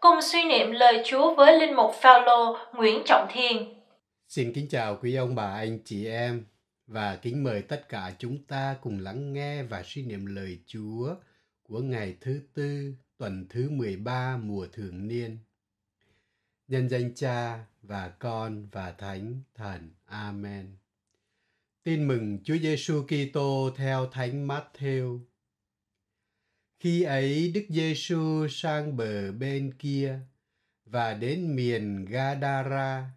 cùng suy niệm lời Chúa với Linh Mục Phaolô Nguyễn Trọng Thiên. Xin kính chào quý ông bà anh chị em và kính mời tất cả chúng ta cùng lắng nghe và suy niệm lời Chúa của ngày thứ tư tuần thứ 13 mùa thường niên. Nhân danh Cha và Con và Thánh Thần. Amen. Tin mừng Chúa Giêsu Kitô theo Thánh Matthew. Khi ấy Đức Giêsu sang bờ bên kia và đến miền Gadara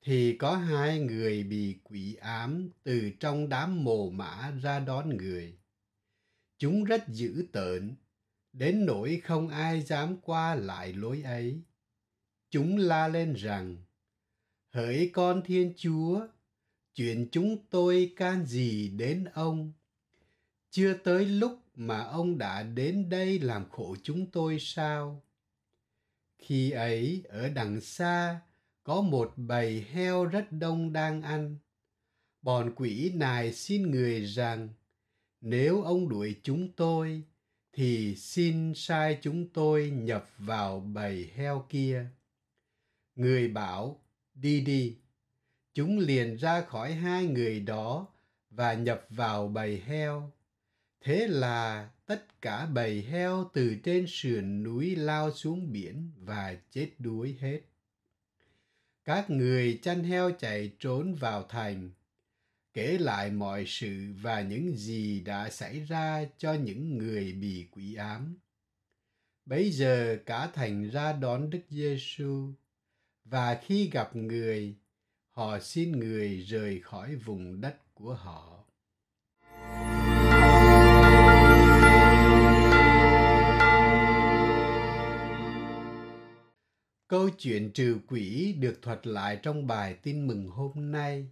thì có hai người bị quỷ ám từ trong đám mồ mã ra đón người. Chúng rất dữ tợn, đến nỗi không ai dám qua lại lối ấy. Chúng la lên rằng, Hỡi con Thiên Chúa, chuyện chúng tôi can gì đến ông? chưa tới lúc mà ông đã đến đây làm khổ chúng tôi sao khi ấy ở đằng xa có một bầy heo rất đông đang ăn bọn quỷ nài xin người rằng nếu ông đuổi chúng tôi thì xin sai chúng tôi nhập vào bầy heo kia người bảo đi đi chúng liền ra khỏi hai người đó và nhập vào bầy heo Thế là tất cả bầy heo từ trên sườn núi lao xuống biển và chết đuối hết. Các người chăn heo chạy trốn vào thành, kể lại mọi sự và những gì đã xảy ra cho những người bị quỷ ám. Bấy giờ cả thành ra đón Đức Giêsu và khi gặp người, họ xin người rời khỏi vùng đất của họ. Câu chuyện trừ quỷ được thuật lại trong bài tin mừng hôm nay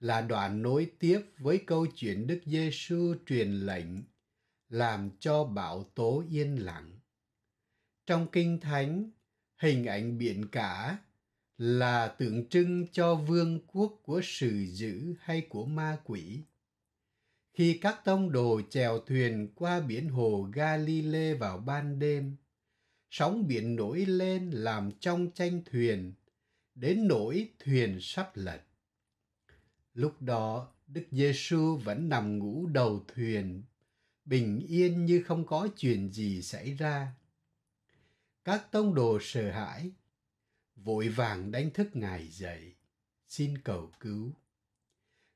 là đoạn nối tiếp với câu chuyện Đức Giêsu truyền lệnh làm cho bão tố yên lặng. Trong Kinh Thánh, hình ảnh biển cả là tượng trưng cho vương quốc của sự dữ hay của ma quỷ. Khi các tông đồ chèo thuyền qua biển hồ Galile vào ban đêm, sóng biển nổi lên làm trong tranh thuyền, đến nỗi thuyền sắp lật. Lúc đó, Đức Giêsu vẫn nằm ngủ đầu thuyền, bình yên như không có chuyện gì xảy ra. Các tông đồ sợ hãi, vội vàng đánh thức Ngài dậy, xin cầu cứu.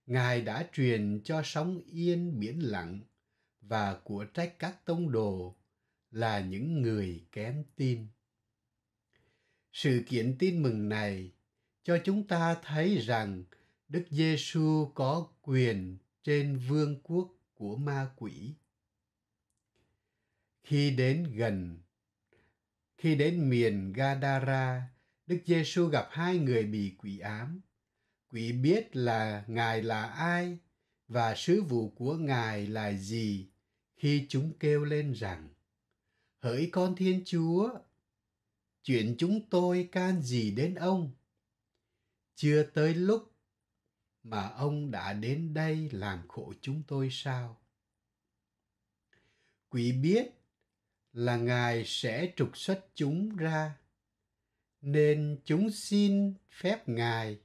Ngài đã truyền cho sóng yên biển lặng và của trách các tông đồ là những người kém tin. Sự kiện tin mừng này cho chúng ta thấy rằng Đức Giêsu có quyền trên vương quốc của ma quỷ. Khi đến gần, khi đến miền Gadara, Đức Giêsu gặp hai người bị quỷ ám. Quỷ biết là Ngài là ai và sứ vụ của Ngài là gì khi chúng kêu lên rằng hỡi con Thiên Chúa, chuyện chúng tôi can gì đến ông? Chưa tới lúc mà ông đã đến đây làm khổ chúng tôi sao? Quý biết là Ngài sẽ trục xuất chúng ra, nên chúng xin phép Ngài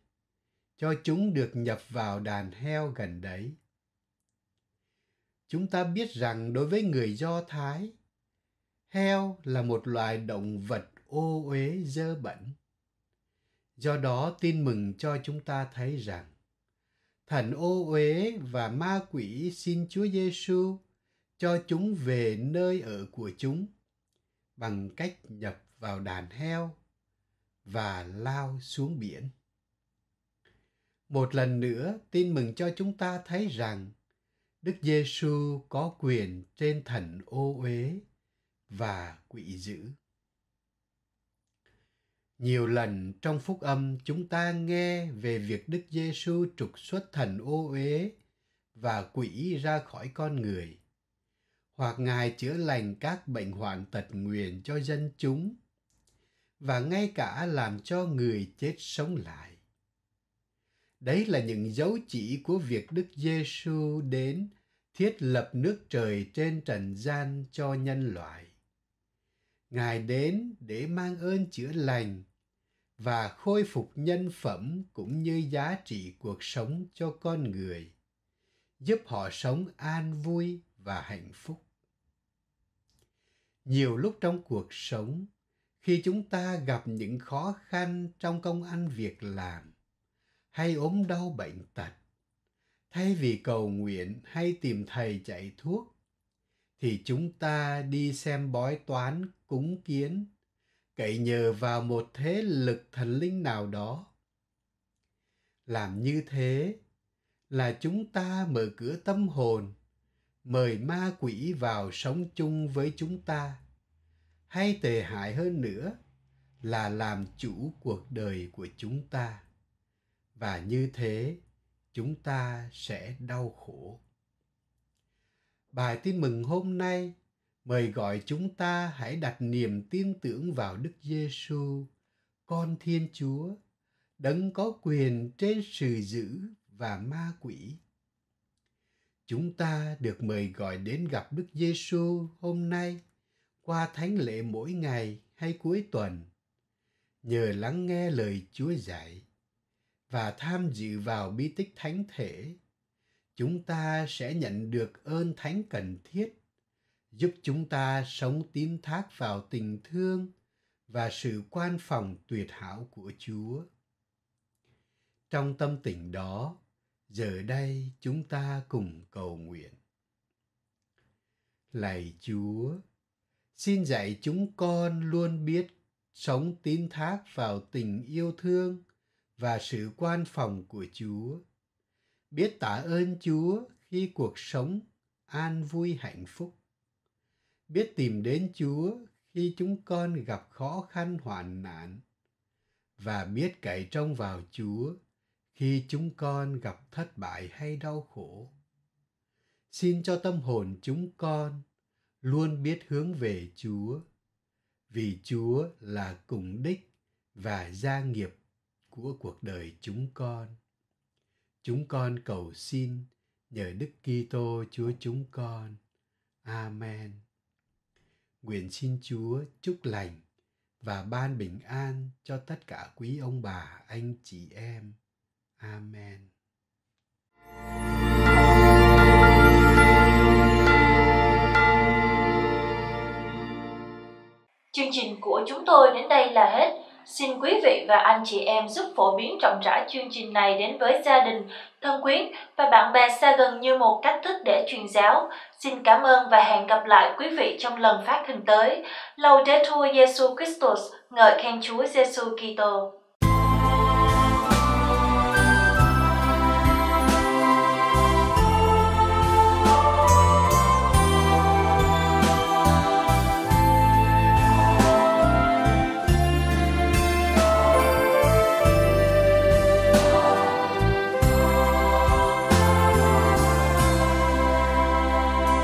cho chúng được nhập vào đàn heo gần đấy. Chúng ta biết rằng đối với người Do Thái, heo là một loài động vật ô uế dơ bẩn. Do đó tin mừng cho chúng ta thấy rằng thần ô uế và ma quỷ xin Chúa Giêsu cho chúng về nơi ở của chúng bằng cách nhập vào đàn heo và lao xuống biển. Một lần nữa, tin mừng cho chúng ta thấy rằng Đức Giêsu có quyền trên thần ô uế và quỷ dữ. Nhiều lần trong phúc âm chúng ta nghe về việc Đức Giêsu trục xuất thần ô uế và quỷ ra khỏi con người, hoặc Ngài chữa lành các bệnh hoạn tật nguyền cho dân chúng và ngay cả làm cho người chết sống lại. Đấy là những dấu chỉ của việc Đức Giêsu đến thiết lập nước trời trên trần gian cho nhân loại Ngài đến để mang ơn chữa lành và khôi phục nhân phẩm cũng như giá trị cuộc sống cho con người, giúp họ sống an vui và hạnh phúc. Nhiều lúc trong cuộc sống, khi chúng ta gặp những khó khăn trong công ăn việc làm hay ốm đau bệnh tật, thay vì cầu nguyện hay tìm thầy chạy thuốc thì chúng ta đi xem bói toán cúng kiến cậy nhờ vào một thế lực thần linh nào đó làm như thế là chúng ta mở cửa tâm hồn mời ma quỷ vào sống chung với chúng ta hay tệ hại hơn nữa là làm chủ cuộc đời của chúng ta và như thế chúng ta sẽ đau khổ Bài tin mừng hôm nay mời gọi chúng ta hãy đặt niềm tin tưởng vào Đức Giêsu, con Thiên Chúa, đấng có quyền trên sự dữ và ma quỷ. Chúng ta được mời gọi đến gặp Đức Giêsu hôm nay qua thánh lễ mỗi ngày hay cuối tuần nhờ lắng nghe lời Chúa dạy và tham dự vào bi tích thánh thể chúng ta sẽ nhận được ơn thánh cần thiết giúp chúng ta sống tín thác vào tình thương và sự quan phòng tuyệt hảo của chúa trong tâm tình đó giờ đây chúng ta cùng cầu nguyện lạy chúa xin dạy chúng con luôn biết sống tín thác vào tình yêu thương và sự quan phòng của chúa biết tạ ơn Chúa khi cuộc sống an vui hạnh phúc, biết tìm đến Chúa khi chúng con gặp khó khăn hoạn nạn và biết cậy trông vào Chúa khi chúng con gặp thất bại hay đau khổ. Xin cho tâm hồn chúng con luôn biết hướng về Chúa, vì Chúa là cùng đích và gia nghiệp của cuộc đời chúng con. Chúng con cầu xin nhờ Đức Kitô Chúa chúng con. Amen. Nguyện xin Chúa chúc lành và ban bình an cho tất cả quý ông bà, anh chị em. Amen. Chương trình của chúng tôi đến đây là hết Xin quý vị và anh chị em giúp phổ biến rộng rãi chương trình này đến với gia đình, thân quyến và bạn bè xa gần như một cách thức để truyền giáo. Xin cảm ơn và hẹn gặp lại quý vị trong lần phát hình tới. thua Jesu Christus, ngợi khen Chúa Giêsu Kitô.